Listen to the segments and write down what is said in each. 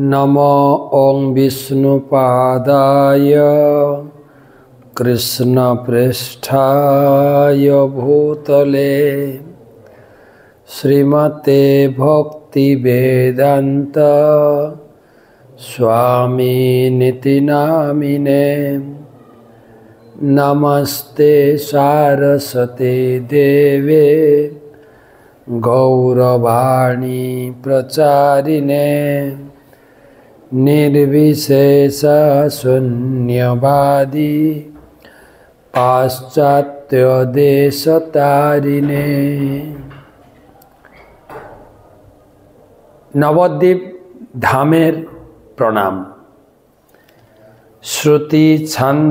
नमो ओं विष्णुपादाय कृष्णप्रेष्ठाय भूतले श्रीमते भक्तिवेदान्त स्वामीनिति नामिने नमस्ते सारस्वते देवे गौरवाणी प्रचारिणे निर्विशेषशून्यवादी पाश्चात्यदेशतारिणे नवद्वीप धामेर प्रणाम श्रुति छंदख्याख्या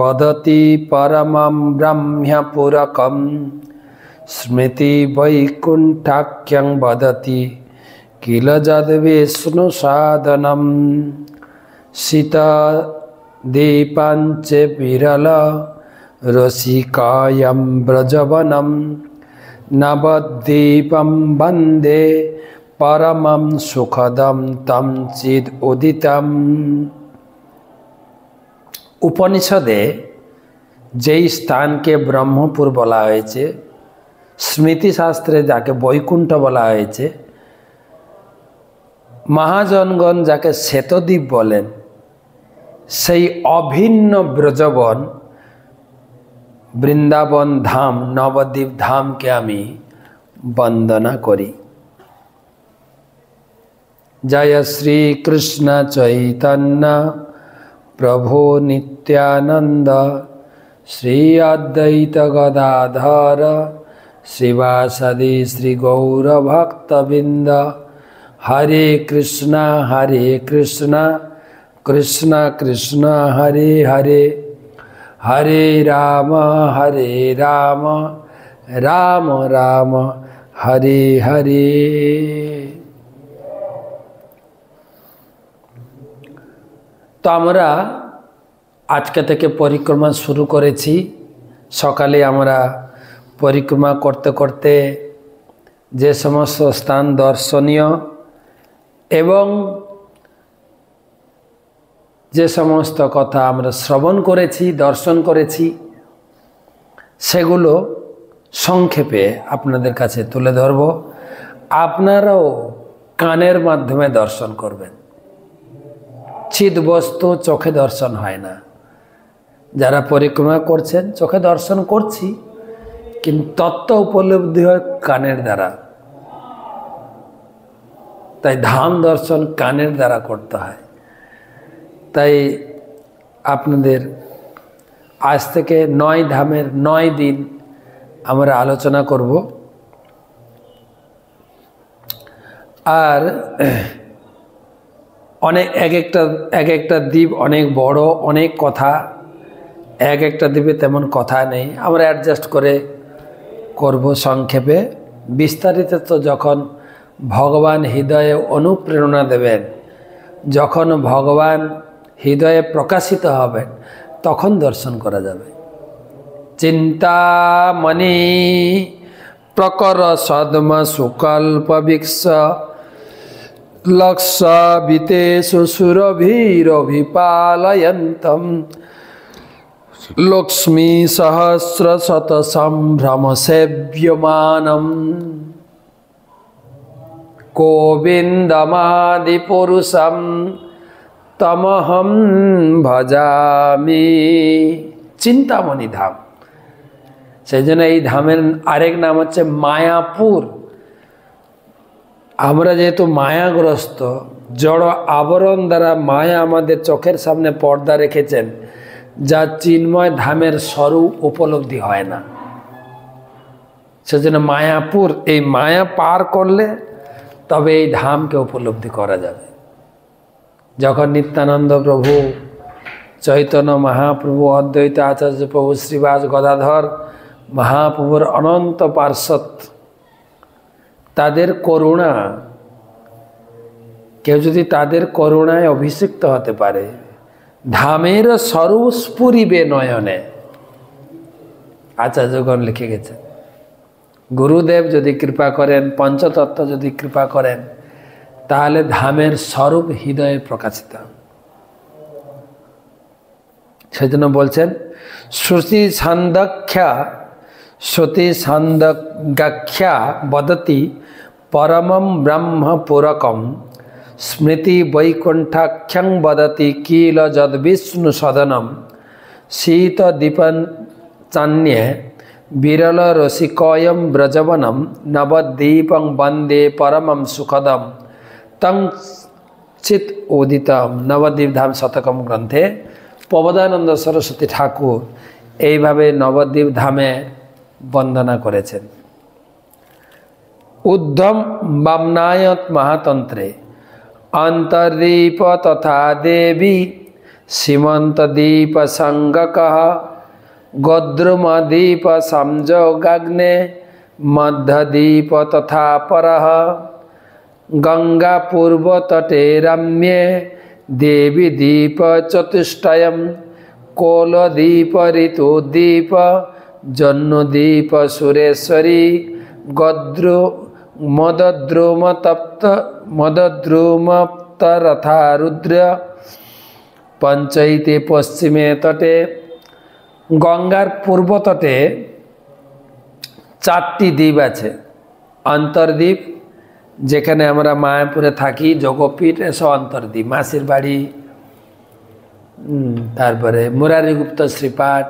बदती परम ब्रह्मपुरक स्मृति वैकुंठाख्यं बदती किल जद विष्णु साधनम सीता दीपांच विरल रसिकायम ब्रजवनम नवद्वीपम वंदे परम सुखदम तम चिद उदितम उपनिषदे যেই स्थान के ब्रह्मपुर হয়েছে স্মৃতিশাস্ত্রে যাকে বৈকুণ্ঠ বলা হয়েছে মহাজনগণ যাকে শ্বেতদ্বীপ বলেন সেই অভিন্ন ব্রজবন বৃন্দাবন ধাম নবদ্বীপ ধামকে আমি বন্দনা করি জয় শ্রীকৃষ্ণ চৈতন্য প্রভু নিত্যানন্দ শ্রী অদ্বৈত গদাধর শ্রীবাসাদি শ্রী গৌরভক্তবৃন্দ হরে কৃষ্ণ হরে কৃষ্ণ কৃষ্ণ কৃষ্ণ হরে হরে হরে রাম হরে রাম রাম রাম হরে হরে তো আমরা আজকে থেকে পরিক্রমা শুরু করেছি সকালে আমরা পরিক্রমা করতে করতে যে সমস্ত স্থান দর্শনীয় এবং যে সমস্ত কথা আমরা শ্রবণ করেছি দর্শন করেছি সেগুলো সংক্ষেপে আপনাদের কাছে তুলে ধরব আপনারাও কানের মাধ্যমে দর্শন করবেন চিত বস্তু চোখে দর্শন হয় না যারা পরিক্রমা করছেন চোখে দর্শন করছি কিন্তু তত্ত্ব উপলব্ধি হয় কানের দ্বারা তাই ধাম দর্শন কানের দ্বারা করতে হয় তাই আপনাদের আজ থেকে নয় ধামের নয় দিন আমরা আলোচনা করব আর অনেক এক একটা এক একটা দ্বীপ অনেক বড় অনেক কথা এক একটা দ্বীপে তেমন কথা নেই আমরা অ্যাডজাস্ট করে করব সংক্ষেপে বিস্তারিত তো যখন ভগবান হৃদয়ে অনুপ্রেরণা দেবেন যখন ভগবান হৃদয়ে প্রকাশিত হবেন তখন দর্শন করা যাবে চিন্তামণি প্রকর সদম সুকল্প বিক্ষ লক্ষ বিতেষু সুরভীরভিপালয়ন্তম লক্ষ্মী সহস্র শত সম্ভ্রম সেব্যমানম কোবিন্দমাদিপুরুষম তমহম ভজামি চিন্তামণি ধাম সেই জন্য এই ধামের আরেক নাম হচ্ছে মায়াপুর আমরা যেহেতু মায়াগ্রস্ত জড় আবরণ দ্বারা মায়া আমাদের চোখের সামনে পর্দা রেখেছেন যা চিন্ময় ধামের স্বরূপ উপলব্ধি হয় না সেজন্য মায়াপুর এই মায়া পার করলে তবে এই ধামকে উপলব্ধি করা যাবে যখন নিত্যানন্দ প্রভু চৈতন্য মহাপ্রভু অদ্বৈত আচার্য প্রভু শ্রীবাস গদাধর মহাপ্রভুর অনন্ত পার্শ্বত তাদের করুণা কেউ যদি তাদের করুণায় অভিষিক্ত হতে পারে ধামের স্বরূপ নয়নে আচার্যগণ লিখে গেছেন গুরুদেব যদি কৃপা করেন পঞ্চতত্ত্ব যদি কৃপা করেন তাহলে ধামের স্বরূপ হৃদয়ে প্রকাশিত সেজন্য বলছেন শ্রুতি সান্দক্ষা শ্রুতি সান্দগাখ্যা বদতি পরমম ব্রহ্মপুরকম স্মৃতি বৈকুণ্ঠাখ্যং বদতি কিল যদ্বিষ্ণু সদনম দীপন চান্যে বিরলরসিকয়ম ব্রজবনম নবদ্বীপং বন্দে পরমম সুখদম তং চিত উদিতম নবদ্বীপ ধাম শতকম গ্রন্থে পবদানন্দ সরস্বতী ঠাকুর এইভাবে নবদ্বীপ ধামে বন্দনা করেছেন উদ্ধম বামনায়ত মহাতন্ত্রে অন্তর্দীপ তথা দেবী সীমন্তদ্বীপ সঙ্গক गोद्रुमदीप संजोगाग्ने मध्यदीप तथा परः गङ्गापूर्वतटे रम्ये चतुष्टयम् कोलदीप ऋतुदीप जन्नुदीप सुरेश्वरी गद्रु तप्त मदद्रुमप्तरथा रुद्र पञ्चैते पश्चिमे तटे গঙ্গার পূর্বতটে চারটি দ্বীপ আছে অন্তর্দ্বীপ যেখানে আমরা মায়াপুরে থাকি যোগপীঠ এসব অন্তর্দ্বীপ মাসির বাড়ি তারপরে মুরারিগুপ্ত শ্রীপাঠ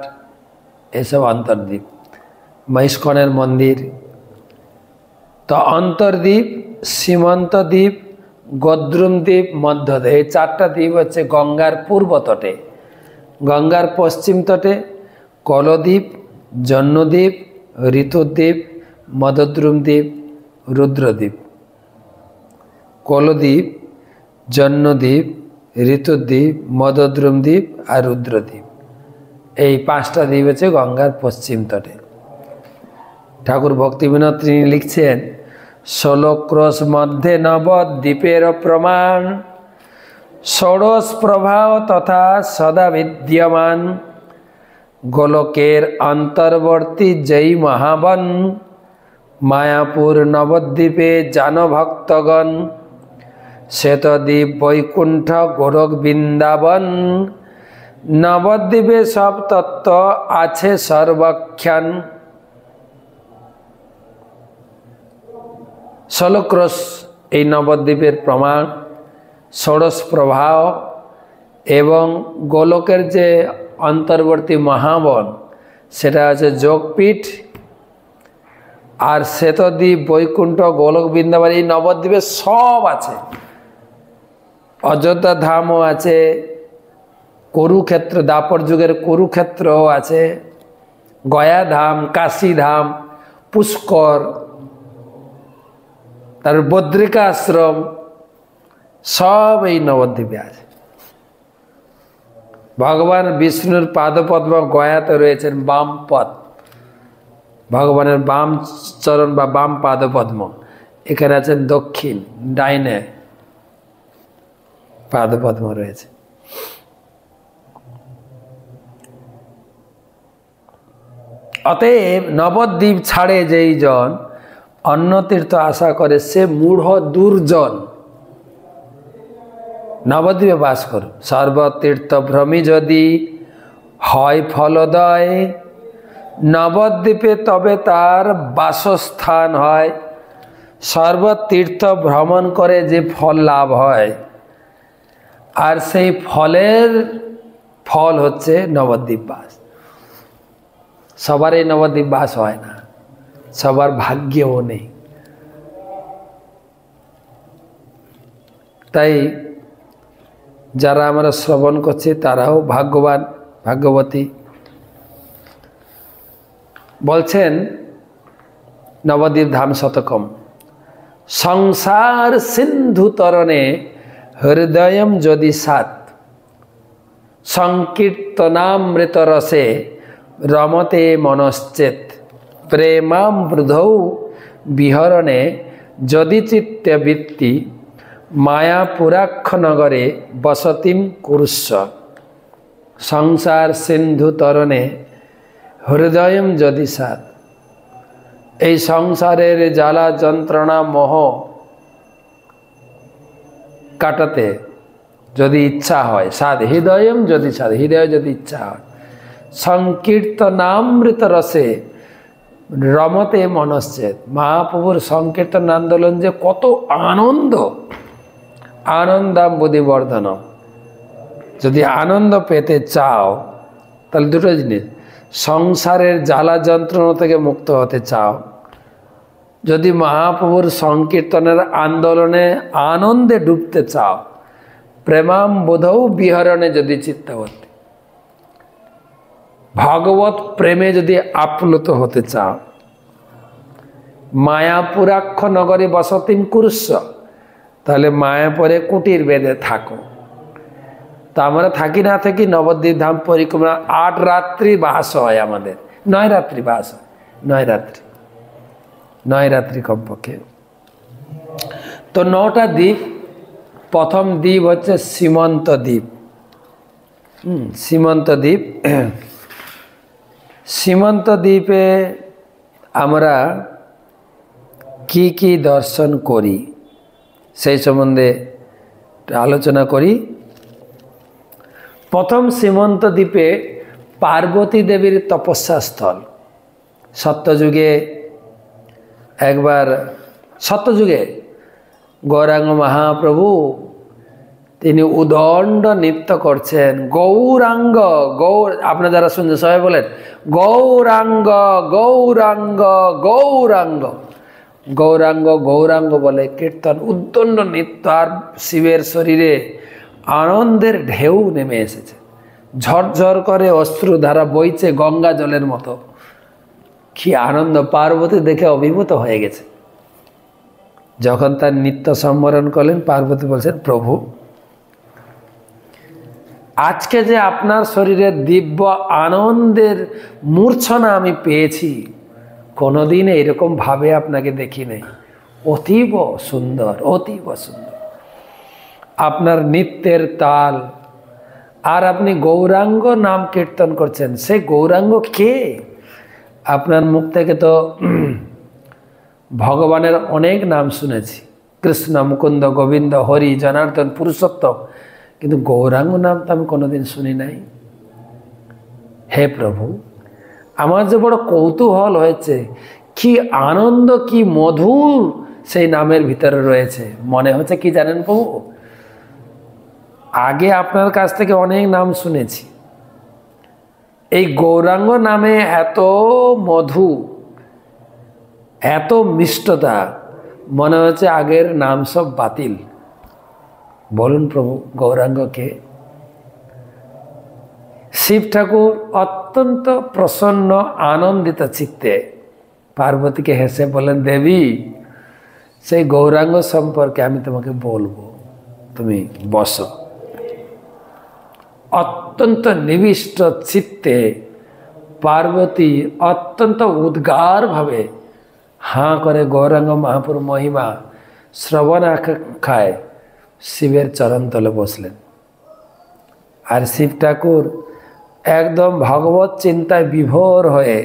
এসব অন্তর্দ্বীপ মহিষ্কনের মন্দির তো অন্তর্দ্বীপ দ্বীপ গদ্রুম দ্বীপ মধ্যদ্বীপ এই চারটা দ্বীপ হচ্ছে গঙ্গার পূর্ব তটে গঙ্গার পশ্চিম তটে কলদ্বীপ জন্মদ্বীপ ঋতুদ্বীপ মদদ্রুমদ্বীপ রুদ্রদ্বীপ কলদ্বীপ জন্মদ্বীপ ঋতুদ্বীপ মদদ্রুমদ্বীপ আর রুদ্রদ্বীপ এই পাঁচটা দ্বীপ হচ্ছে গঙ্গার পশ্চিম তটে ঠাকুর ভক্তিবিনোদ তিনি লিখছেন ষোলক্রোশ মধ্যে নবদ্বীপের প্রমাণ ষোড়শ প্রভাব তথা সদা বিদ্যমান গোলকের অন্তর্বর্তী যেই মহাবন মায়াপুর নবদ্বীপে জান ভক্তগণ শ্বেতদ্বীপ বৈকুণ্ঠ গোরক বৃন্দাবন নবদ্বীপে সব তত্ত্ব আছে সর্বক্ষণ সলক্রোশ এই নবদ্বীপের প্রমাণ ষোড়শ প্রভাব এবং গোলকের যে অন্তর্বর্তী মহাবন সেটা আছে যোগপীঠ আর শ্বেতদ্বীপ বৈকুণ্ঠ গোলক বৃন্দাবন এই নবদ্বীপে সব আছে অযোধ্যা ধামও আছে কুরুক্ষেত্র দাপর যুগের কুরুক্ষেত্রও আছে গয়া ধাম কাশী ধাম পুষ্কর তার বদ্রিকা আশ্রম সব এই নবদ্বীপে আছে ভগবান বিষ্ণুর পাদপদ্ম গয়াতে রয়েছেন বাম পদ ভগবানের বাম চরণ বা বাম পাদপদ্ম এখানে আছেন দক্ষিণ ডাইনে পাদপদ্ম রয়েছে অতএব নবদ্বীপ ছাড়ে যেই জন অন্য তীর্থ আশা করে সে মূঢ় দুর্জন নবদ্বীপে বাস করো সর্বতীর্থভ্রমী যদি হয় ফলদয় নবদ্বীপে তবে তার বাসস্থান হয় সর্বতীর্থ ভ্রমণ করে যে ফল লাভ হয় আর সেই ফলের ফল হচ্ছে নবদ্বীপ বাস সবার এই নবদ্বীপ বাস হয় না সবার ভাগ্যেও নেই তাই যারা আমরা শ্রবণ করছে তারাও ভাগ্যবান ভাগ্যবতী বলছেন নবদ্বীপ ধাম শতকম সংসার সিন্ধু তরণে হৃদয়ম যদি সাত সংকীর্তনামৃত রসে রমতে মনশ্চেত প্রেমামৃধৌ বিহরণে যদি চিত্তবৃত্তি মায়াপুরাক্ষনগরে বসতিম কুরুষ সংসার সিন্ধু তরণে হৃদয়ম যদি সাত এই সংসারের জ্বালা যন্ত্রণা মোহ কাটাতে যদি ইচ্ছা হয় সাদ হৃদয়ম যদি সাদ হৃদয় যদি ইচ্ছা হয় সংকীর্তনামৃত রসে রমতে মনশ্চেত মহাপ্রভুর সংকীর্তন আন্দোলন যে কত আনন্দ বুদ্ধি বর্ধনম যদি আনন্দ পেতে চাও তাহলে দুটো জিনিস সংসারের জ্বালা যন্ত্রণা থেকে মুক্ত হতে চাও যদি মহাপ্রভুর সংকীর্তনের আন্দোলনে আনন্দে ডুবতে চাও প্রেমাম বোধৌ বিহরণে যদি চিত্তবর্তী ভগবত প্রেমে যদি আপ্লুত হতে চাও মায়াপুরাক্ষ নগরী বসতিম কুরুষ তাহলে মায়া পরে কুটির বেঁধে থাকো তা আমরা থাকি না থাকি নবদ্বীপ ধাম পরিক্রমা আট রাত্রি বাস হয় আমাদের নয় রাত্রি বাস হয় নয় রাত্রি নয় রাত্রি কমপক্ষে তো নটা দ্বীপ প্রথম দ্বীপ হচ্ছে সীমন্ত দ্বীপ সীমন্ত দ্বীপ সীমন্ত দ্বীপে আমরা কি কি দর্শন করি সেই সম্বন্ধে আলোচনা করি প্রথম সীমন্ত দ্বীপে পার্বতী দেবীর তপস্যাস্থল সত্যযুগে একবার সত্যযুগে গৌরাঙ্গ মহাপ্রভু তিনি উদণ্ড নৃত্য করছেন গৌরাঙ্গ গৌর আপনার যারা শুনছেন সবাই বলেন গৌরাঙ্গ গৌরাঙ্গ গৌরাঙ্গ গৌরাঙ্গ গৌরাঙ্গ বলে কীর্তন উদ্দণ্ড নৃত্য আর শিবের শরীরে আনন্দের ঢেউ নেমে এসেছে ঝরঝর করে অশ্রু ধারা বইছে গঙ্গা জলের মতো কি আনন্দ পার্বতী দেখে অভিভূত হয়ে গেছে যখন তার নিত্য সম্বরণ করলেন পার্বতী বলছেন প্রভু আজকে যে আপনার শরীরে দিব্য আনন্দের মূর্ছনা আমি পেয়েছি কোনোদিন এরকমভাবে আপনাকে দেখি নাই অতীব সুন্দর অতীব সুন্দর আপনার নৃত্যের তাল আর আপনি গৌরাঙ্গ নাম কীর্তন করছেন সে গৌরাঙ্গ কে আপনার মুখ থেকে তো ভগবানের অনেক নাম শুনেছি কৃষ্ণ মুকুন্দ গোবিন্দ হরি জনার্দন পুরুষোত্তম কিন্তু গৌরাঙ্গ নাম তো আমি কোনোদিন শুনি নাই হে প্রভু আমার যে বড় কৌতূহল হয়েছে কি আনন্দ কি মধুর সেই নামের ভিতরে রয়েছে মনে হচ্ছে কি জানেন প্রভু আগে আপনার কাছ থেকে অনেক নাম শুনেছি এই গৌরাঙ্গ নামে এত মধু এত মিষ্টতা মনে হচ্ছে আগের নাম সব বাতিল বলুন প্রভু গৌরাঙ্গকে শিব ঠাকুর অত্যন্ত প্রসন্ন আনন্দিত চিত্তে পার্বতীকে হেসে বলেন দেবী সেই গৌরাঙ্গ সম্পর্কে আমি তোমাকে বলবো তুমি বসো অত্যন্ত নিবিষ্ট চিত্তে পার্বতী অত্যন্ত উদ্গারভাবে হাঁ করে গৌরাঙ্গ মহাপুর মহিমা শ্রবণ আকাঙ্ক্ষায় শিবের চরণতলে বসলেন আর শিব ঠাকুর একদম ভগবত চিন্তায় বিভোর হয়ে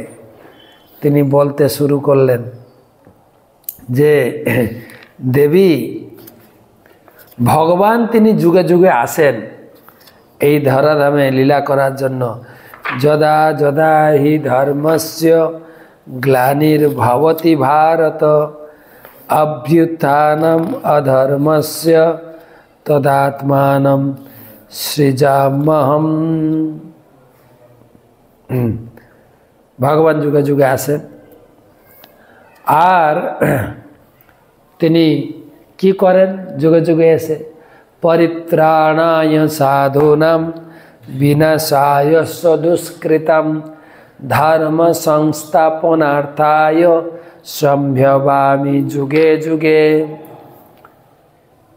তিনি বলতে শুরু করলেন যে দেবী ভগবান তিনি যুগে যুগে আসেন এই ধরাধামে লীলা করার জন্য যদা যদা হি ধর্মস্য গ্লানির ভবতি ভারত অভ্যুত্থানম অধর্মস্য তদাত্মানম সৃজামহম ভগবান যুগে যুগে আসেন আর তিনি কি করেন যুগে যুগে এসে পরিত্রাণায় সাধুনাম বিনাশায় সদুষ্কৃতম ধর্ম সংস্থাপনার্থায় সম্ভবামি যুগে যুগে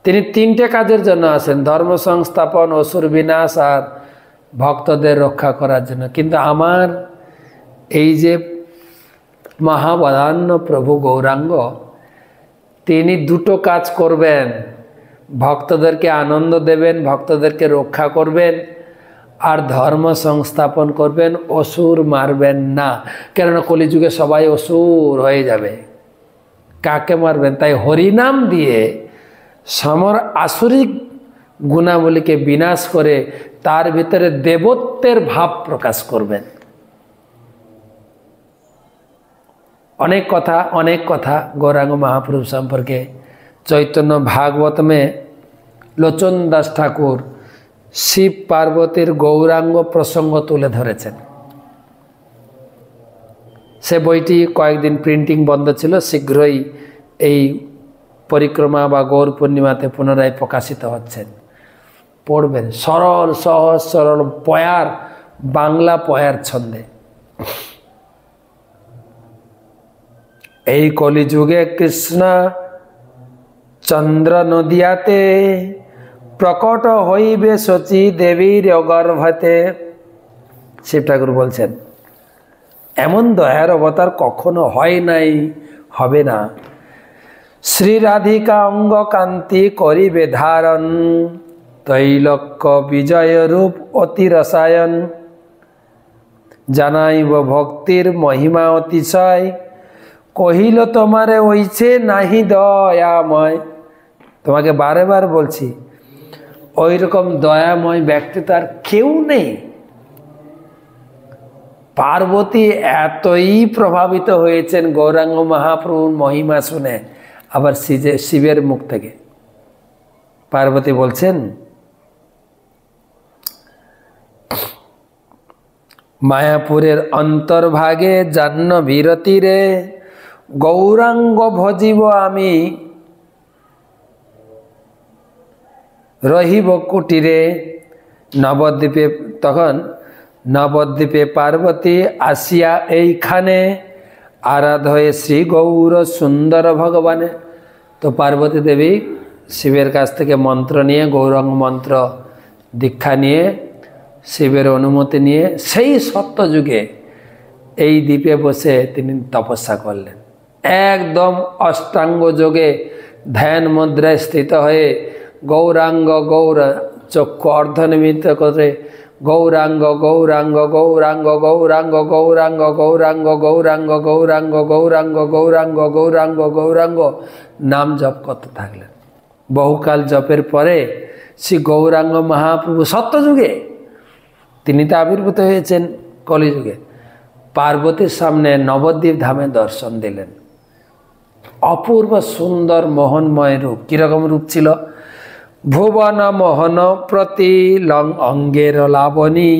তিনি তিনটে কাজের জন্য আসেন ধর্ম সংস্থাপন অসুর বিনাশ আর ভক্তদের রক্ষা করার জন্য কিন্তু আমার এই যে মহাবদান্য প্রভু গৌরাঙ্গ তিনি দুটো কাজ করবেন ভক্তদেরকে আনন্দ দেবেন ভক্তদেরকে রক্ষা করবেন আর ধর্ম সংস্থাপন করবেন অসুর মারবেন না কেননা কলিযুগে সবাই অসুর হয়ে যাবে কাকে মারবেন তাই হরিনাম দিয়ে সমর আসুরিক গুণাবলীকে বিনাশ করে তার ভিতরে দেবত্বের ভাব প্রকাশ করবেন অনেক কথা অনেক কথা গৌরাঙ্গ মহাপুরুষ সম্পর্কে চৈতন্য ভাগবতমে লোচন দাস ঠাকুর শিব পার্বতীর গৌরাঙ্গ প্রসঙ্গ তুলে ধরেছেন সে বইটি কয়েকদিন প্রিন্টিং বন্ধ ছিল শীঘ্রই এই পরিক্রমা বা গৌর পূর্ণিমাতে পুনরায় প্রকাশিত হচ্ছেন পড়বেন সরল সহজ সরল পয়ার বাংলা পয়ার ছন্দে এই কলিযুগে কৃষ্ণ চন্দ্র নদিয়াতে প্রকট হইবে সচি দেবীর অগর্ভাতে শিব ঠাকুর বলছেন এমন দয়ার অবতার কখনো হয় নাই হবে না শ্রীরাধিকা অঙ্গ কান্তি করিবে ধারণ তৈলক্য বিজয়রূপ রূপ অতি রসায়ন জানাইব ভক্তির মহিমা অতিশয় কহিল তোমারে ওইছে নাহি দয়াময় তোমাকে বারে বার বলছি ওই রকম দয়াময় ব্যক্তি তার কেউ নেই পার্বতী এতই প্রভাবিত হয়েছেন গৌরাঙ্গ মহাপ্রভুর মহিমা শুনে আবার শিবের মুখ থেকে পার্বতী বলছেন মায়াপুরের অন্তর্ভাগে জান্ন বিরতিরে গৌরাঙ্গ ভজিব আমি রহিব কুটিরে নবদ্বীপে তখন নবদ্বীপে পার্বতী আসিয়া এইখানে আরাধ হয়ে শ্রী গৌর সুন্দর ভগবানে তো পার্বতী দেবী শিবের কাছ থেকে মন্ত্র নিয়ে গৌরাঙ্গ মন্ত্র দীক্ষা নিয়ে শিবের অনুমতি নিয়ে সেই সত্যযুগে এই দ্বীপে বসে তিনি তপস্যা করলেন একদম অষ্টাঙ্গ যোগে ধ্যান মুদ্রায় স্থিত হয়ে গৌরাঙ্গ গৌর চক্ষু অর্ধনিমিত করে গৌরাঙ্গ গৌরাঙ্গ গৌরাঙ্গ গৌরাঙ্গ গৌরাঙ্গ গৌরাঙ্গ গৌরাঙ্গ গৌরাঙ্গ গৌরাঙ্গ গৌরাঙ্গ গৌরাঙ্গ গৌরাঙ্গ নাম জপ করতে থাকলেন বহুকাল জপের পরে শ্রী গৌরাঙ্গ মহাপ্রভু সত্যযুগে তিনি তো আবির্ভূত হয়েছেন কলিযুগে পার্বতীর সামনে নবদ্বীপ ধামে দর্শন দিলেন অপূর্ব সুন্দর মোহনময় রূপ কীরকম রূপ ছিল ভুবন মোহন প্রতি লং অঙ্গের লাবণী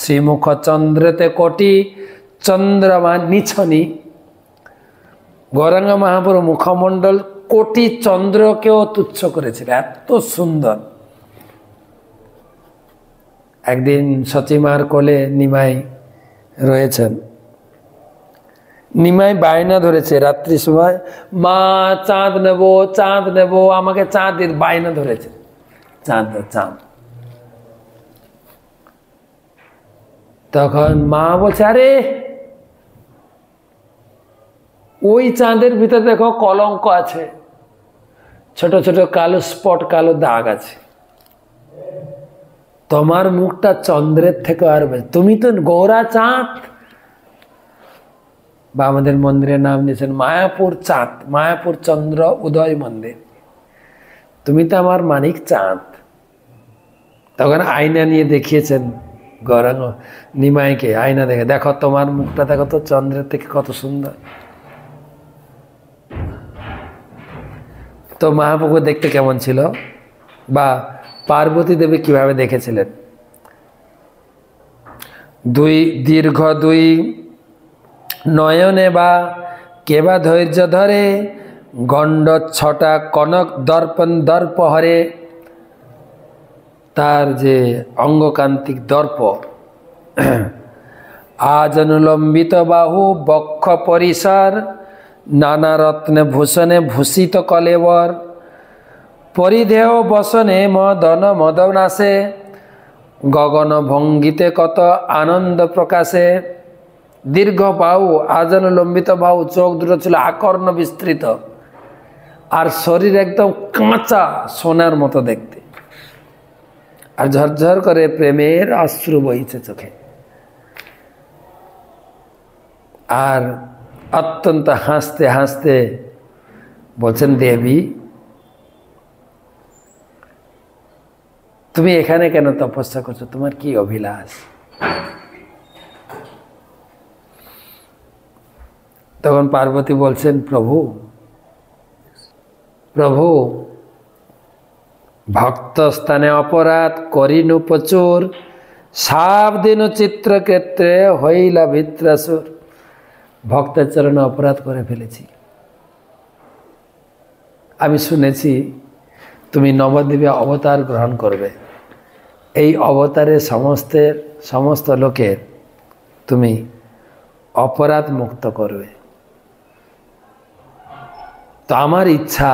শ্রীমুখ চন্দ্রতে কোটি চন্দ্রমা নিছনি গৌরাঙ্গ মহাপুর মুখমণ্ডল কোটি চন্দ্রকেও তুচ্ছ করেছিল এত সুন্দর একদিন সচিমার কোলে নিমাই রয়েছেন নিমাই বায়না ধরেছে রাত্রি সময় মা চাঁদ নেব চাঁদ নেব আমাকে চাঁদের বায়না ধরেছে চাঁদ চাঁদ তখন মা বলছে আরে ওই চাঁদের ভিতরে দেখো কলঙ্ক আছে ছোট ছোট কালো স্পট কালো দাগ আছে তোমার মুখটা চন্দ্রের থেকে আরবে তুমি তো গৌরা চাঁদ বা আমাদের মন্দিরের নাম দিয়েছেন মায়াপুর চাঁদ মায়াপুর চন্দ্র উদয় মন্দির তুমি তো আমার মানিক চাঁদ তখন আয়না নিয়ে দেখিয়েছেন গৌরাঙ্গ নিমাইকে আয়না দেখে দেখো তোমার মুখটা দেখো তো চন্দ্রের থেকে কত সুন্দর তো মহাপ্রভু দেখতে কেমন ছিল বা পার্বতী দেবী কিভাবে দেখেছিলেন দুই দীর্ঘ দুই নয়নে বা কেবা ধৈর্য ধরে গণ্ড ছটা কনক দর্পণ দর্প হরে তার যে অঙ্গকান্তিক দর্প আজ অনুলম্বিত বাহু বক্ষ পরিসর নানা রত্নে ভূষণে ভূষিত কলেবর পরিধেয় বসনে মদন মদন গগন ভঙ্গিতে কত আনন্দ প্রকাশে দীর্ঘ বাউ আজন লম্বিত বাউ চোখ দুটো ছিল আকর্ণ বিস্তৃত আর শরীর একদম কাঁচা সোনার মতো দেখতে আর ঝরঝর করে প্রেমের আশ্রু বইছে চোখে আর অত্যন্ত হাসতে হাসতে বলছেন দেবী তুমি এখানে কেন তপস্যা করছো তোমার কি অভিলাষ তখন পার্বতী বলছেন প্রভু প্রভু ভক্ত স্থানে অপরাধ করিনু প্রচুর সাব দিন চিত্রক্ষেত্রে হইলা ভিত্রাসুর ভক্তের চরণে অপরাধ করে ফেলেছি আমি শুনেছি তুমি নবদ্বীপে অবতার গ্রহণ করবে এই অবতারে সমস্তের সমস্ত লোকের তুমি অপরাধ মুক্ত করবে তো আমার ইচ্ছা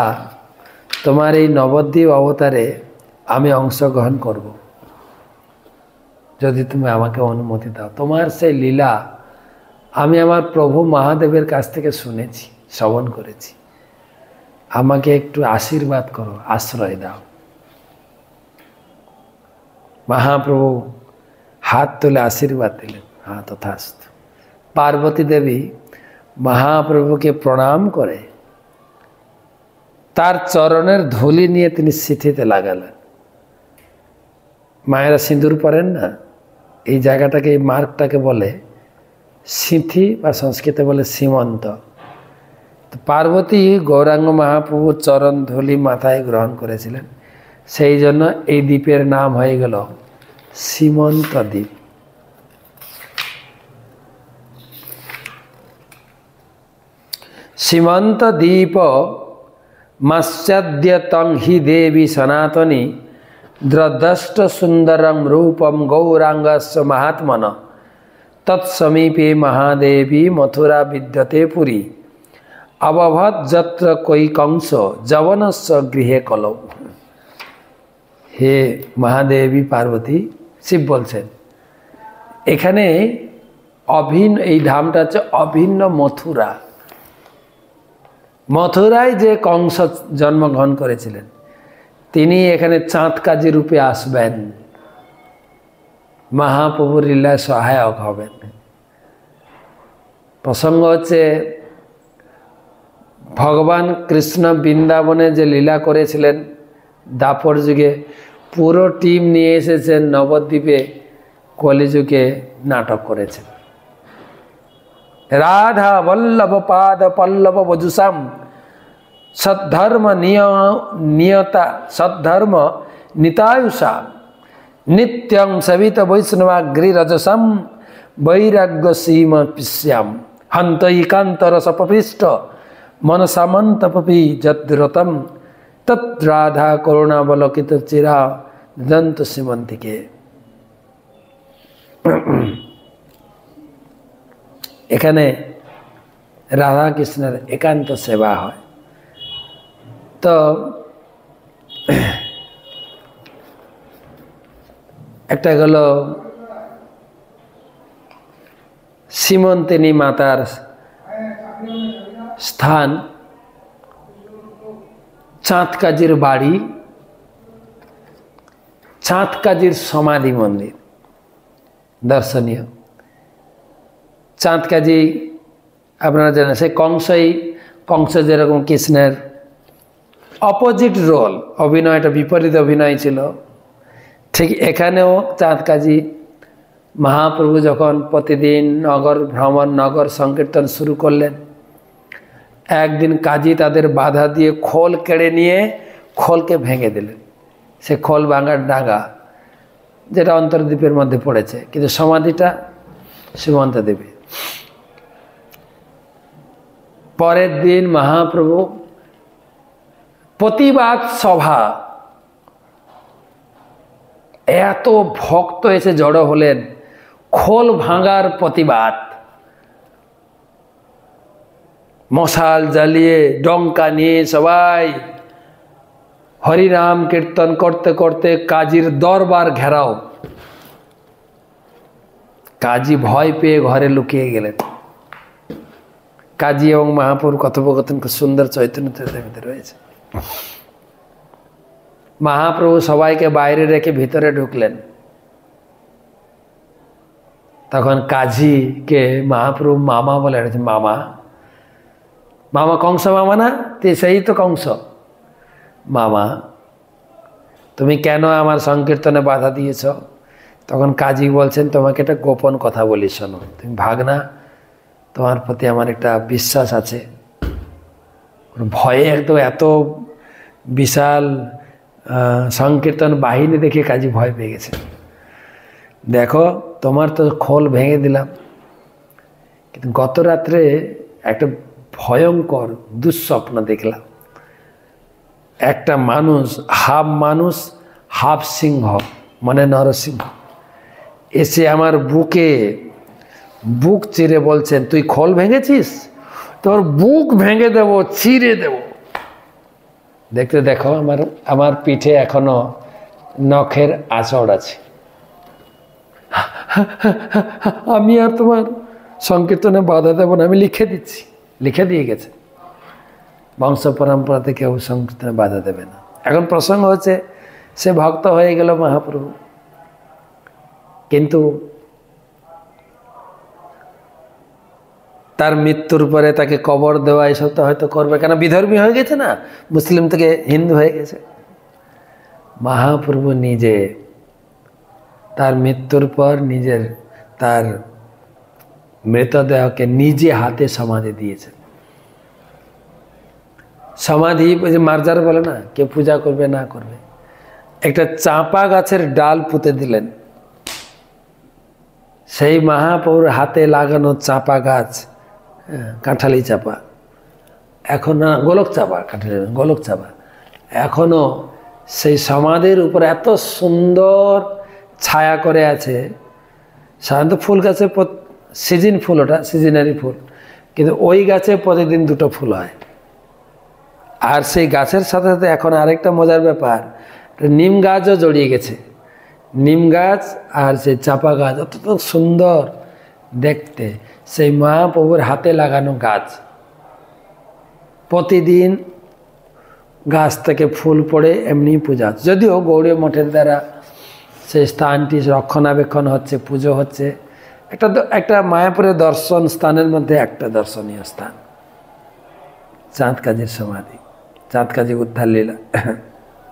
তোমার এই নবদ্বীপ অবতারে আমি অংশগ্রহণ করব। যদি তুমি আমাকে অনুমতি দাও তোমার সেই লীলা আমি আমার প্রভু মহাদেবের কাছ থেকে শুনেছি শ্রবণ করেছি আমাকে একটু আশীর্বাদ করো আশ্রয় দাও মহাপ্রভু হাত তুলে আশীর্বাদ দিলেন হ্যাঁ তথাস্ত পার্বতী দেবী মহাপ্রভুকে প্রণাম করে তার চরণের ধুলি নিয়ে তিনি সিথিতে লাগালেন মায়েরা সিঁদুর পরেন না এই জায়গাটাকে এই মার্কটাকে বলে সিঁথি বা সংস্কৃতে বলে সীমন্ত পার্বতী গৌরাঙ্গ মহাপ্রভুর চরণ ধুলি মাথায় গ্রহণ করেছিলেন সেই জন্য এই দ্বীপের নাম হয়ে গেল সীমন্ত দ্বীপ সীমন্ত দ্বীপ মাশ্চাদ্যতং হি দেবী সনাতনী দ্রদষ্ট সুন্দরম রূপম গৌরাঙ্গস মহাত্মন তৎসমীপে মহাদেবী মথুরা বিদ্যতে পুরী অবভৎ যত্র কৈকংস যবনস্ব গৃহে কলৌ হে মহাদেবী পার্বতী শিব বলছেন এখানে অভিন্ন এই ধামটা হচ্ছে অভিন্ন মথুরা মথুরায় যে কংস জন্মগ্রহণ করেছিলেন তিনি এখানে চাঁদ কাজী রূপে আসবেন মহাপ্রভুর লীলায় সহায়ক হবেন প্রসঙ্গ হচ্ছে ভগবান কৃষ্ণ বৃন্দাবনে যে লীলা করেছিলেন দাপর যুগে পুরো টিম নিয়ে এসেছেন নবদ্বীপে কলিযুগে নাটক করেছেন রাধা বল্লভ পাদ পল্লব বজুসাম সদ্ধর্ম নিয়তা সদ্ধর্ম নিতায়ুষা নিত্যং সবিত রজসম বৈরাগ্য সীম পিশ্যাম হন্তৈকান্তরসপৃষ্ট মনসামন্তপি যদ্রতম তৎ রাধা করুণাবলকিত চিরা দন্ত সীমন্তিকে এখানে রাধা কৃষ্ণের একান্ত সেবা হয় তো একটা গেল সীমন্তিনী মাতার স্থান চাঁদ কাজের বাড়ি চাঁদ কাজের সমাধি মন্দির দর্শনীয় চাঁদ কাজী আপনারা জানেন সেই কংসই কংস যেরকম কৃষ্ণের অপোজিট রোল অভিনয়টা বিপরীত অভিনয় ছিল ঠিক এখানেও চাঁদ কাজী মহাপ্রভু যখন প্রতিদিন নগর ভ্রমণ নগর সংকীর্তন শুরু করলেন একদিন কাজী তাদের বাধা দিয়ে খোল কেড়ে নিয়ে খোলকে ভেঙে দিলেন সে খোল ভাঙার ডাঙ্গা যেটা অন্তর্দ্বীপের মধ্যে পড়েছে কিন্তু সমাধিটা সীমান্ত দেবে পরের দিন মহাপ্রভু প্রতিবাদ সভা এত ভক্ত এসে জড়ো হলেন খোল ভাঙার প্রতিবাদ মশাল জ্বালিয়ে ডঙ্কা নিয়ে সবাই হরিনাম কীর্তন করতে করতে কাজীর দরবার ঘেরাও কাজী ভয় পেয়ে ঘরে লুকিয়ে গেলেন কাজী এবং মহাপুর কথোপকথন সুন্দর চৈতন্যতে রয়েছে মহাপ্রভু সবাইকে বাইরে রেখে ভিতরে ঢুকলেন তখন কাজীকে মহাপ্রভু মামা বলে মামা মামা কংস মামা না তে সেই তো কংস মামা তুমি কেন আমার সংকীর্তনে বাধা দিয়েছ তখন কাজী বলছেন তোমাকে একটা গোপন কথা বলি শোনো তুমি ভাগনা তোমার প্রতি আমার একটা বিশ্বাস আছে ভয়ে একদম এত বিশাল সংকীর্তন বাহিনী দেখে কাজী ভয় পেয়ে গেছে দেখো তোমার তো খোল ভেঙে দিলাম কিন্তু গত রাত্রে একটা ভয়ঙ্কর দুঃস্বপ্ন দেখলাম একটা মানুষ হাফ মানুষ হাফ সিংহ মানে নরসিংহ এসে আমার বুকে বুক চিরে বলছেন তুই খোল ভেঙেছিস তোর বুক ভেঙে দেব চিরে দেব দেখতে দেখো আমার আমার পিঠে এখনো নখের আচড় আছে আমি আর তোমার সংকীর্তনে বাধা দেব না আমি লিখে দিচ্ছি লিখে দিয়ে গেছে বংশ পরম্পরাতে কেউ সংকীর্তনে বাধা দেবে না এখন প্রসঙ্গ হচ্ছে সে ভক্ত হয়ে গেল মহাপ্রভু কিন্তু তার মৃত্যুর পরে তাকে কবর দেওয়া এসব তো হয়তো করবে কেন বিধর্মী হয়ে গেছে না মুসলিম থেকে হিন্দু হয়ে গেছে মহাপ্রভু নিজে তার মৃত্যুর পর নিজের তার মৃতদেহকে নিজে হাতে সমাধি দিয়েছেন সমাধি যে মার্জার বলে না কে পূজা করবে না করবে একটা চাঁপা গাছের ডাল পুঁতে দিলেন সেই মহাপৌর হাতে লাগানো চাঁপা গাছ হ্যাঁ, কাঁঠালি চাপা এখন না গোলক চাপা কাঁঠালি গোলক চাপা এখনও সেই সমাধির উপর এত সুন্দর ছায়া করে আছে সাধারণত ফুল গাছের সিজন ফুল ওটা সিজনারি ফুল কিন্তু ওই গাছে প্রতিদিন দুটো ফুল হয় আর সেই গাছের সাথে সাথে এখন আরেকটা মজার ব্যাপার নিম গাছও জড়িয়ে গেছে নিম গাছ আর সেই চাপা গাছ অত্যন্ত সুন্দর দেখতে সেই মহাপ্রভুর হাতে লাগানো গাছ প্রতিদিন গাছ থেকে ফুল পড়ে এমনি পূজা যদিও গৌরী মঠের দ্বারা সেই স্থানটি রক্ষণাবেক্ষণ হচ্ছে পুজো হচ্ছে একটা একটা মায়াপুরের দর্শন স্থানের মধ্যে একটা দর্শনীয় স্থান চাঁদ কাজের সমাধি চাঁদ কাজে উদ্ধার লীলা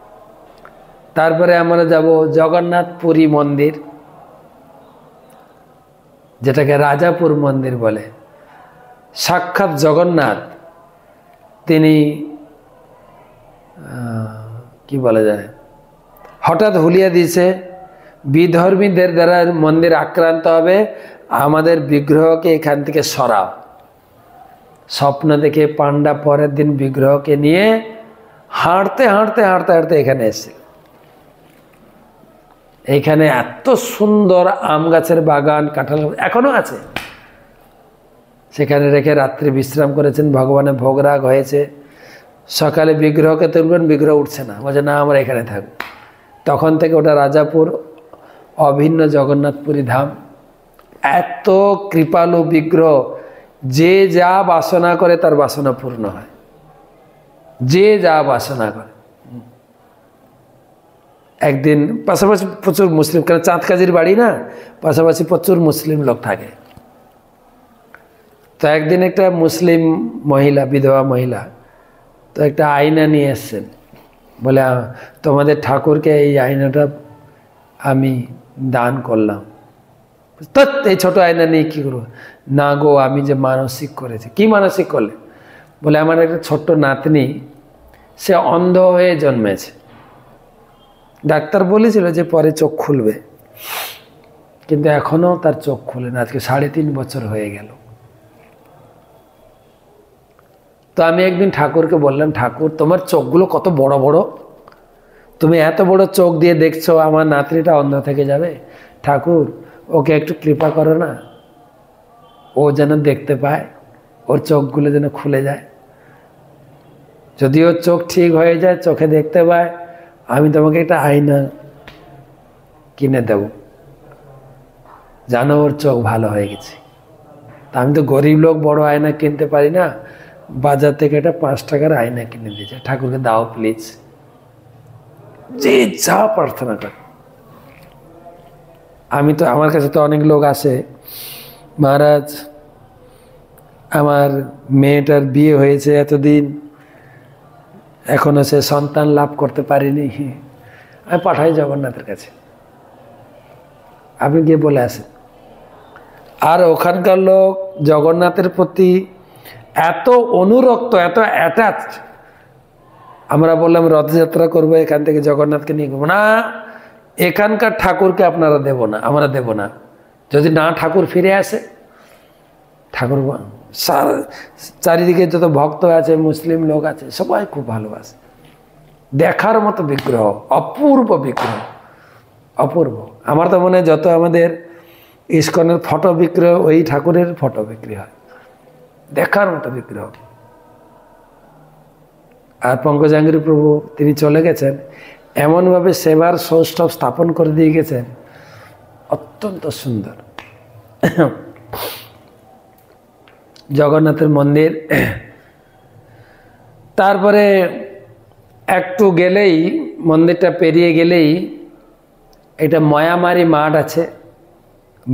তারপরে আমরা যাব জগন্নাথ পুরী মন্দির যেটাকে রাজাপুর মন্দির বলে সাক্ষাৎ জগন্নাথ তিনি কি বলা যায় হঠাৎ হুলিয়া দিয়েছে বিধর্মীদের দ্বারা মন্দির আক্রান্ত হবে আমাদের বিগ্রহকে এখান থেকে সরাও স্বপ্ন দেখে পাণ্ডা পরের দিন বিগ্রহকে নিয়ে হাঁটতে হাঁটতে হাঁটতে হাঁটতে এখানে এসে এখানে এত সুন্দর আম গাছের বাগান কাঁঠাল এখনও আছে সেখানে রেখে রাত্রে বিশ্রাম করেছেন ভগবানের রাগ হয়েছে সকালে বিগ্রহকে তুলবেন বিগ্রহ উঠছে না বলছে না আমরা এখানে থাকব তখন থেকে ওটা রাজাপুর অভিন্ন জগন্নাথপুরী ধাম এত কৃপালু বিগ্রহ যে যা বাসনা করে তার বাসনা পূর্ণ হয় যে যা বাসনা করে একদিন পাশাপাশি প্রচুর মুসলিম কারণ চাঁদ কাজির বাড়ি না পাশাপাশি প্রচুর মুসলিম লোক থাকে তো একদিন একটা মুসলিম মহিলা বিধবা মহিলা তো একটা আয়না নিয়ে এসছেন বলে তোমাদের ঠাকুরকে এই আয়নাটা আমি দান করলাম তৎ এই ছোটো আয়না নিয়ে কী করবো না গো আমি যে মানসিক করেছি কি মানসিক করলে বলে আমার একটা ছোট্ট নাতনি সে অন্ধ হয়ে জন্মেছে ডাক্তার বলেছিল যে পরে চোখ খুলবে কিন্তু এখনও তার চোখ খুলে না আজকে সাড়ে তিন বছর হয়ে গেল তো আমি একদিন ঠাকুরকে বললাম ঠাকুর তোমার চোখগুলো কত বড় বড় তুমি এত বড় চোখ দিয়ে দেখছো আমার নাতনিটা অন্ধ থেকে যাবে ঠাকুর ওকে একটু কৃপা করো না ও যেন দেখতে পায় ওর চোখগুলো যেন খুলে যায় যদি ওর চোখ ঠিক হয়ে যায় চোখে দেখতে পায় আমি তোমাকে একটা আয়না কিনে দেব জানো ওর চোখ ভালো হয়ে গেছে তা আমি তো গরিব লোক বড় আয়না কিনতে পারি না বাজার থেকে একটা পাঁচ টাকার আয়না কিনে দিয়েছে ঠাকুরকে দাও প্লিজ যে যা প্রার্থনা করে আমি তো আমার কাছে তো অনেক লোক আছে মহারাজ আমার মেয়েটার বিয়ে হয়েছে এতদিন এখনও সে সন্তান লাভ করতে পারিনি আমি পাঠাই জগন্নাথের কাছে আপনি গিয়ে বলে আসেন আর ওখানকার লোক জগন্নাথের প্রতি এত অনুরক্ত এত অ্যাটাচড আমরা বললাম রথযাত্রা করব এখান থেকে জগন্নাথকে নিয়ে করবো না এখানকার ঠাকুরকে আপনারা দেব না আমরা দেব না যদি না ঠাকুর ফিরে আসে ঠাকুর চারিদিকে যত ভক্ত আছে মুসলিম লোক আছে সবাই খুব ভালোবাসে দেখার মতো বিগ্রহ অপূর্ব বিগ্রহ অপূর্ব আমার তো মনে যত আমাদের ইস্কনের ফটো বিক্রয় ওই ঠাকুরের ফটো বিক্রি হয় দেখার মতো বিগ্রহ আর পঙ্কজাঙ্গিরি প্রভু তিনি চলে গেছেন এমনভাবে সেবার সৌষ্ঠব স্থাপন করে দিয়ে গেছেন অত্যন্ত সুন্দর জগন্নাথের মন্দির তারপরে একটু গেলেই মন্দিরটা পেরিয়ে গেলেই এটা ময়ামারি মাঠ আছে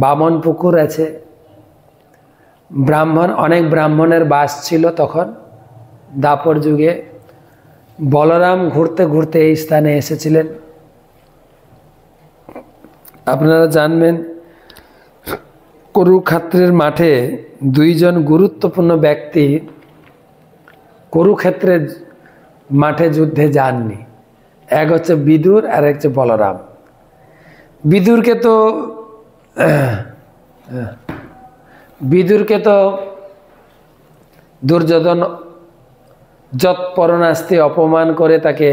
বামন পুকুর আছে ব্রাহ্মণ অনেক ব্রাহ্মণের বাস ছিল তখন দাপর যুগে বলরাম ঘুরতে ঘুরতে এই স্থানে এসেছিলেন আপনারা জানবেন কুরুক্ষেত্রের মাঠে দুইজন গুরুত্বপূর্ণ ব্যক্তি কুরুক্ষেত্রের মাঠে যুদ্ধে যাননি এক হচ্ছে বিদুর আর এক হচ্ছে বলরাম বিদুরকে তো বিদুরকে তো দুর্যোধন যৎপরণাস্তি অপমান করে তাকে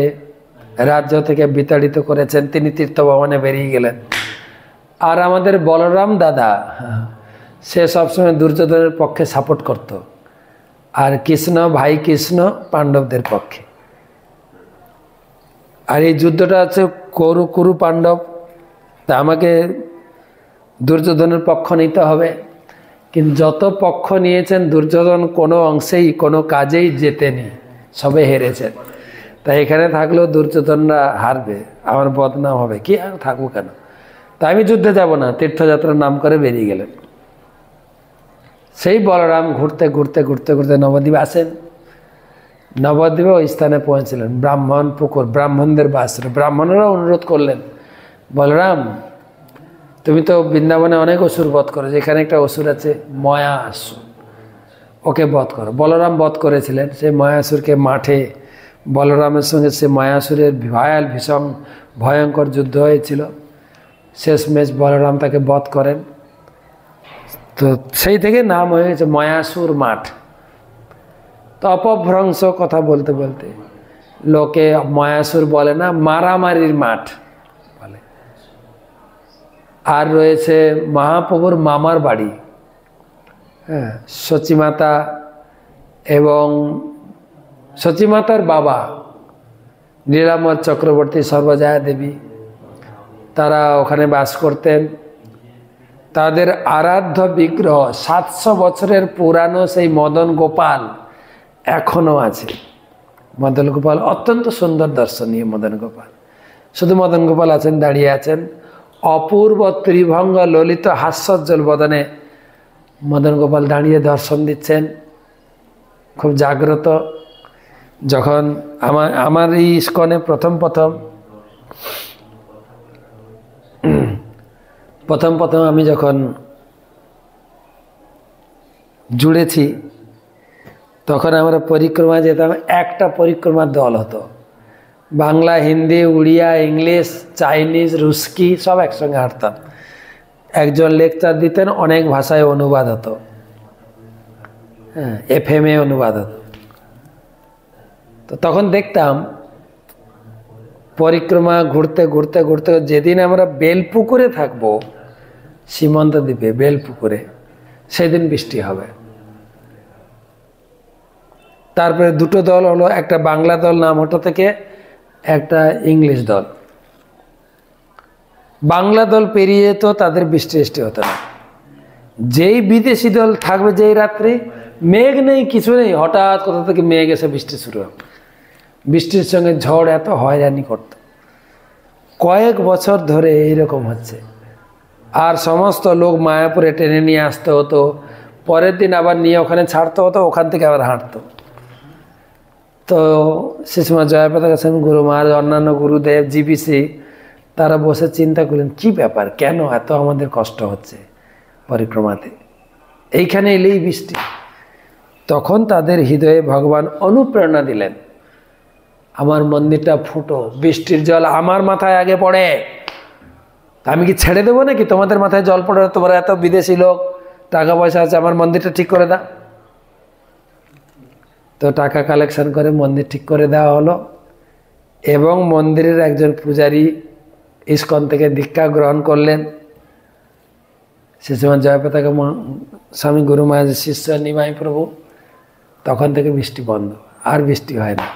রাজ্য থেকে বিতাড়িত করেছেন তিনি তীর্থ ভবনে বেরিয়ে গেলেন আর আমাদের বলরাম দাদা সে সবসময় দুর্যোধনের পক্ষে সাপোর্ট করত আর কৃষ্ণ ভাই কৃষ্ণ পাণ্ডবদের পক্ষে আর এই যুদ্ধটা আছে করু কুরু পাণ্ডব তা আমাকে দুর্যোধনের পক্ষ নিতে হবে কিন্তু যত পক্ষ নিয়েছেন দুর্যোধন কোনো অংশেই কোনো কাজেই যেতেনি সবে হেরেছেন তাই এখানে থাকলেও দুর্যোধনরা হারবে আমার বদনাম হবে কি আর থাকবো কেন তাই আমি যুদ্ধে যাব না তীর্থযাত্রার নাম করে বেরিয়ে গেলেন সেই বলরাম ঘুরতে ঘুরতে ঘুরতে ঘুরতে নবদ্বীপ আসেন নবদ্বীপে ওই স্থানে পৌঁছলেন ব্রাহ্মণ পুকুর ব্রাহ্মণদের বাস ব্রাহ্মণেরও অনুরোধ করলেন বলরাম তুমি তো বৃন্দাবনে অনেক অসুর বধ করেছো এখানে একটা অসুর আছে ময়া আসুর ওকে বধ করো বলরাম বধ করেছিলেন সেই মায়াসুরকে মাঠে বলরামের সঙ্গে সে মায়াসুরের ভয়াল ভীষণ ভয়ঙ্কর যুদ্ধ হয়েছিল শেষমেশ বলরাম তাকে বধ করেন তো সেই থেকে নাম হয়েছে মায়াসুর মাঠ তো অপভ্রংশ কথা বলতে বলতে লোকে মায়াসুর বলে না মারামারির মাঠ বলে আর রয়েছে মহাপ্রভুর মামার বাড়ি হ্যাঁ সচিমাতা এবং সচিমাতার বাবা নীলামর চক্রবর্তী সর্বজয়া দেবী তারা ওখানে বাস করতেন তাদের আরাধ্য বিগ্রহ সাতশো বছরের পুরানো সেই মদন গোপাল এখনও আছে মদন গোপাল অত্যন্ত সুন্দর দর্শনীয় মদন গোপাল শুধু মদন গোপাল আছেন দাঁড়িয়ে আছেন অপূর্ব ত্রিভঙ্গ ললিত হাস্যজ্জ্বল বদনে মদন গোপাল দাঁড়িয়ে দর্শন দিচ্ছেন খুব জাগ্রত যখন আমার আমার এই ইস্কনে প্রথম প্রথম প্রথম প্রথম আমি যখন জুড়েছি তখন আমরা পরিক্রমা যেতাম একটা পরিক্রমার দল হতো বাংলা হিন্দি উড়িয়া ইংলিশ চাইনিজ রুস্কি সব একসঙ্গে হাঁটতাম একজন লেকচার দিতেন অনেক ভাষায় অনুবাদ হতো হ্যাঁ এফ এম এ অনুবাদ হতো তো তখন দেখতাম পরিক্রমা ঘুরতে ঘুরতে ঘুরতে যেদিন আমরা বেলপুকুরে থাকব সীমন্ত দ্বীপে বেলপুকুরে সেদিন বৃষ্টি হবে তারপরে দুটো দল হলো একটা বাংলা দল নাম হটো থেকে একটা ইংলিশ দল বাংলা দল পেরিয়ে তো তাদের বৃষ্টি হতো না যেই বিদেশি দল থাকবে যেই রাত্রে মেঘ নেই কিছু নেই হঠাৎ কোথা থেকে মেঘ এসে বৃষ্টি শুরু হবে বৃষ্টির সঙ্গে ঝড় এত হয়রানি করত কয়েক বছর ধরে এইরকম হচ্ছে আর সমস্ত লোক মায়াপুরে টেনে নিয়ে আসতে হতো পরের দিন আবার নিয়ে ওখানে ছাড়তে হতো ওখান থেকে আবার হাঁটতো তো শিশুমা জয়প্রতাপ গোসেন গুরু মহারাজ অন্যান্য গুরুদেব জিবিসি তারা বসে চিন্তা করলেন কি ব্যাপার কেন এত আমাদের কষ্ট হচ্ছে পরিক্রমাতে এইখানে এলেই বৃষ্টি তখন তাদের হৃদয়ে ভগবান অনুপ্রেরণা দিলেন আমার মন্দিরটা ফুটো বৃষ্টির জল আমার মাথায় আগে পড়ে আমি কি ছেড়ে দেবো নাকি তোমাদের মাথায় জল পড়ে তোমরা এত বিদেশি লোক টাকা পয়সা আছে আমার মন্দিরটা ঠিক করে দাও তো টাকা কালেকশন করে মন্দির ঠিক করে দেওয়া হলো এবং মন্দিরের একজন পূজারী ইস্কন থেকে দীক্ষা গ্রহণ করলেন সে সময় জয়পতাকা স্বামী গুরু মহারাজ শিষ্য নিমাই প্রভু তখন থেকে বৃষ্টি বন্ধ আর বৃষ্টি হয় না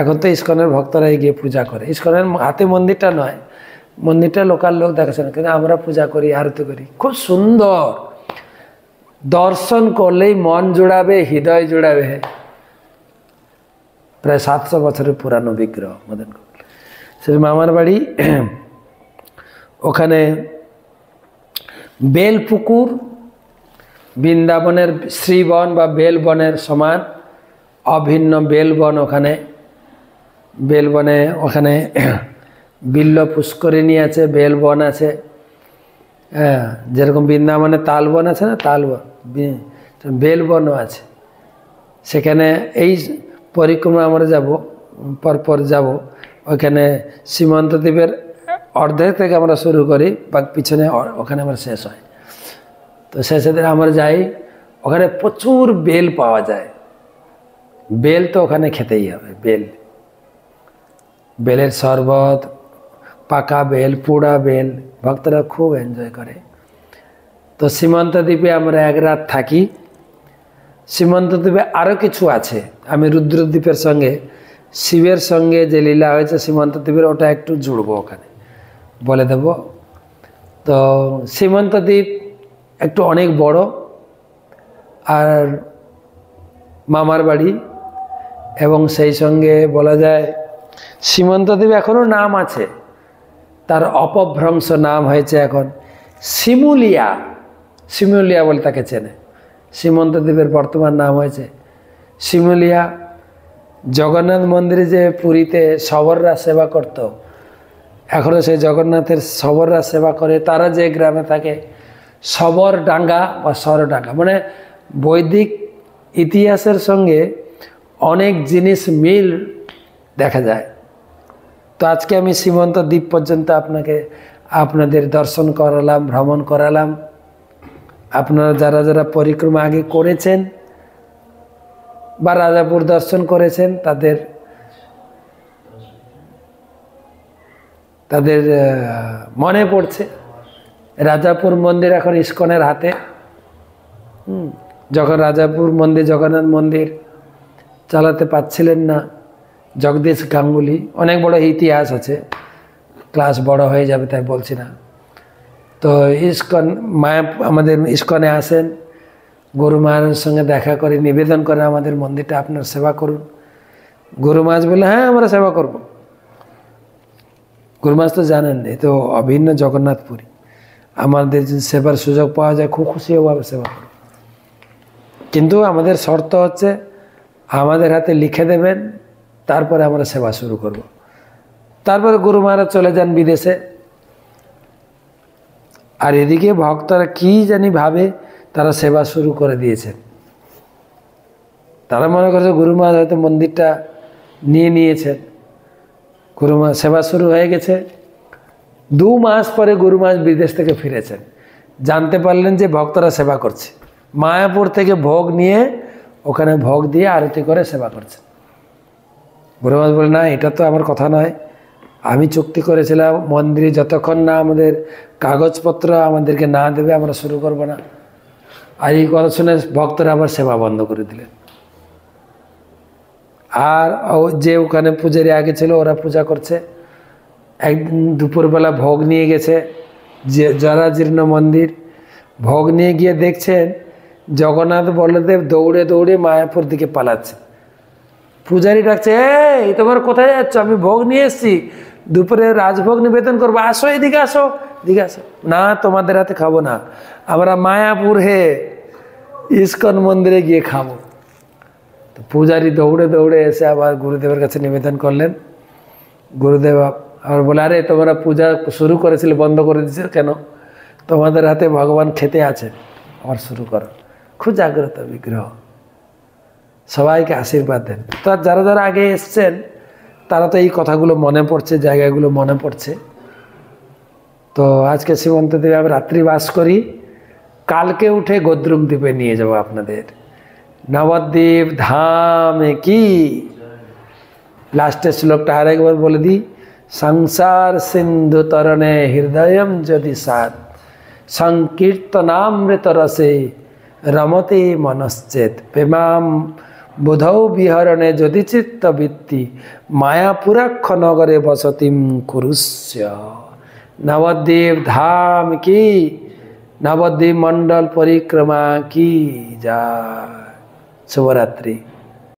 এখন তো ইস্কনের ভক্তরা গিয়ে পূজা করে ইস্কনের হাতে মন্দিরটা নয় মন্দিরটা লোকাল লোক দেখাশোনা কিন্তু আমরা পূজা করি আরতি করি খুব সুন্দর দর্শন করলেই মন জোড়াবে হৃদয় জোড়াবে প্রায় সাতশো বছরের পুরানো বিগ্রহ মদন সেই মামার বাড়ি ওখানে বেলপুকুর বৃন্দাবনের শ্রীবন বা বেলবনের সমান অভিন্ন বেলবন ওখানে বেলবনে ওখানে বিল্ল পুষ্করিণী আছে বেলবন আছে হ্যাঁ যেরকম বৃন্দাবনে তালবন আছে না তালবন বেলবনও আছে সেখানে এই পরিক্রমা আমরা যাব পরপর যাব ওইখানে সীমান্ত দ্বীপের অর্ধেক থেকে আমরা শুরু করি বা পিছনে ওখানে আমরা শেষ হয় তো শেষে দিন আমরা যাই ওখানে প্রচুর বেল পাওয়া যায় বেল তো ওখানে খেতেই হবে বেল বেলের শরবত পাকা বেল পোড়া বেল ভক্তরা খুব এনজয় করে তো সীমান্ত দ্বীপে আমরা এক রাত থাকি সীমান্ত দ্বীপে আরও কিছু আছে আমি রুদ্রদ্বীপের সঙ্গে শিবের সঙ্গে যে লীলা হয়েছে সীমান্ত দ্বীপের ওটা একটু জুড়ব ওখানে বলে দেব তো সীমান্ত দ্বীপ একটু অনেক বড় আর মামার বাড়ি এবং সেই সঙ্গে বলা যায় দ্বীপ এখনও নাম আছে তার অপভ্রংশ নাম হয়েছে এখন সিমুলিয়া সিমুলিয়া বলে তাকে চেনে দ্বীপের বর্তমান নাম হয়েছে সিমুলিয়া জগন্নাথ মন্দিরে যে পুরীতে সবররা সেবা করত। এখনও সেই জগন্নাথের সবররা সেবা করে তারা যে গ্রামে থাকে সবর ডাঙ্গা বা ডাঙ্গা মানে বৈদিক ইতিহাসের সঙ্গে অনেক জিনিস মিল দেখা যায় তো আজকে আমি শ্রীমন্ত দ্বীপ পর্যন্ত আপনাকে আপনাদের দর্শন করালাম ভ্রমণ করালাম আপনারা যারা যারা পরিক্রমা আগে করেছেন বা রাজা পরিদর্শন করেছেন তাদের তাদের মনে পড়ছে রাজাপুর মন্দির এখন ইস্কনের হাতে যখন রাজাপুর মন্দির জগন্নাথ মন্দির চালাতে পারছিলেন না জগদীশ গাঙ্গুলি অনেক বড় ইতিহাস আছে ক্লাস বড় হয়ে যাবে তাই বলছি না তো ইস্কন মায়া আমাদের ইস্কনে আসেন গুরু মহারাজের সঙ্গে দেখা করে নিবেদন করে আমাদের মন্দিরটা আপনার সেবা করুন গুরু মহারাজ বলে হ্যাঁ আমরা সেবা করব গুরু মহারাজ তো জানেন এ তো অভিন্ন জগন্নাথপুরী আমাদের সেবার সুযোগ পাওয়া যায় খুব খুশি হবো আমরা সেবা করব কিন্তু আমাদের শর্ত হচ্ছে আমাদের হাতে লিখে দেবেন তারপরে আমরা সেবা শুরু করব। তারপরে গুরু মহারাজ চলে যান বিদেশে আর এদিকে ভক্তরা কী জানি ভাবে তারা সেবা শুরু করে দিয়েছেন তারা মনে করছে গুরু হয়তো মন্দিরটা নিয়ে নিয়েছেন গুরু সেবা শুরু হয়ে গেছে দু মাস পরে গুরু বিদেশ থেকে ফিরেছেন জানতে পারলেন যে ভক্তরা সেবা করছে মায়াপুর থেকে ভোগ নিয়ে ওখানে ভোগ দিয়ে আরতি করে সেবা করছে গুরু বলে না এটা তো আমার কথা নয় আমি চুক্তি করেছিলাম মন্দিরে যতক্ষণ না আমাদের কাগজপত্র আমাদেরকে না দেবে আমরা শুরু করব না আর এই কথা শুনে ভক্তরা আবার সেবা বন্ধ করে দিলেন আর যে ওখানে পূজারি আগে ছিল ওরা পূজা করছে একদিন দুপুরবেলা ভোগ নিয়ে গেছে যে জরাজীর্ণ মন্দির ভোগ নিয়ে গিয়ে দেখছেন জগন্নাথ বলদেব দৌড়ে দৌড়ে মায়াপুর দিকে পালাচ্ছে পূজারি ডাকছে এই তোমার কোথায় যাচ্ছ আমি ভোগ নিয়ে এসছি দুপুরে রাজভোগ নিবেদন করবো আসো এদিকে আসো জিজ্ঞাসা না তোমাদের হাতে খাবো না আমরা মায়াপুর হে ইস্কন মন্দিরে গিয়ে খাবো তো পূজারি দৌড়ে দৌড়ে এসে আবার গুরুদেবের কাছে নিবেদন করলেন গুরুদেব আবার বলে আরে তোমরা পূজা শুরু করেছিল বন্ধ করে দিয়েছিল কেন তোমাদের হাতে ভগবান খেতে আছে আবার শুরু করো খুব জাগ্রত বিগ্রহ সবাইকে আশীর্বাদ দেন তো যারা যারা আগে এসছেন তারা তো এই কথাগুলো মনে পড়ছে জায়গাগুলো মনে পড়ছে তো আজকে সীমন্তদ্বীপে আমরা রাত্রিবাস করি কালকে উঠে গোদ্রুক দ্বীপে নিয়ে যাব আপনাদের নবদ্বীপ ধাম কি লাস্টের শ্লোকটা আরেকবার বলে দিই সংসার সিন্ধু তরণে হৃদয়ম যদি সাত সংকীর্তনামৃত রসে রমতে মনশ্চেত প্রেমাম বুধৌ বিহরণে যদি চিত্তবৃত্তি মায়াপুরাক্ষ নগরে বসতিম কুরুষ্য नवद्वीप धाम की नवद्वीप मंडल परिक्रमा की जा शुभरात्रि